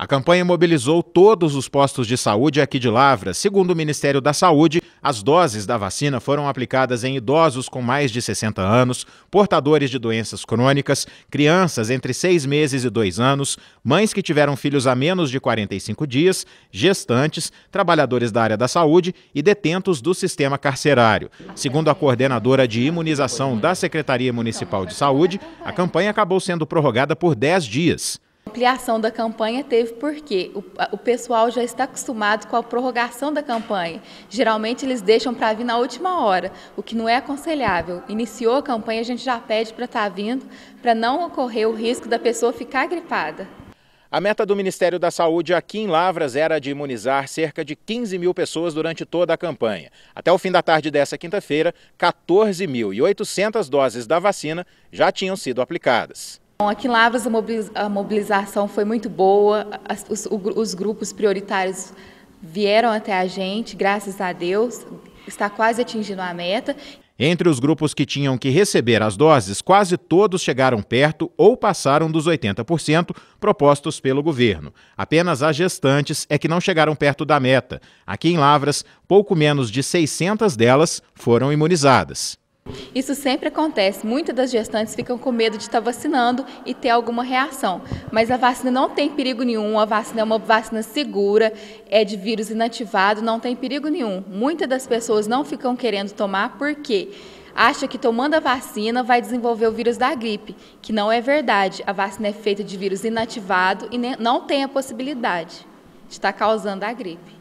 A campanha mobilizou todos os postos de saúde aqui de Lavras. Segundo o Ministério da Saúde, as doses da vacina foram aplicadas em idosos com mais de 60 anos, portadores de doenças crônicas, crianças entre seis meses e dois anos, mães que tiveram filhos a menos de 45 dias, gestantes, trabalhadores da área da saúde e detentos do sistema carcerário. Segundo a coordenadora de imunização da Secretaria Municipal de Saúde, a campanha acabou sendo prorrogada por 10 dias ampliação da campanha teve porque o, o pessoal já está acostumado com a prorrogação da campanha. Geralmente eles deixam para vir na última hora, o que não é aconselhável. Iniciou a campanha, a gente já pede para estar tá vindo, para não ocorrer o risco da pessoa ficar gripada. A meta do Ministério da Saúde aqui em Lavras era de imunizar cerca de 15 mil pessoas durante toda a campanha. Até o fim da tarde dessa quinta-feira, 14.800 doses da vacina já tinham sido aplicadas. Bom, aqui em Lavras a mobilização foi muito boa, os, os, grupos prioritários vieram até a gente, graças a Deus, está quase atingindo a meta. Entre os grupos que tinham que receber as doses, quase todos chegaram perto ou passaram dos 80% propostos pelo governo. Apenas as gestantes é que não chegaram perto da meta. Aqui em Lavras, pouco menos de 600 delas foram imunizadas. Isso sempre acontece. Muitas das gestantes ficam com medo de estar vacinando e ter alguma reação. Mas a vacina não tem perigo nenhum, a vacina é uma vacina segura, é de vírus inativado, não tem perigo nenhum. Muitas das pessoas não ficam querendo tomar porque acha que tomando a vacina vai desenvolver o vírus da gripe, que não é verdade. A vacina é feita de vírus inativado e não tem a possibilidade de estar causando a gripe.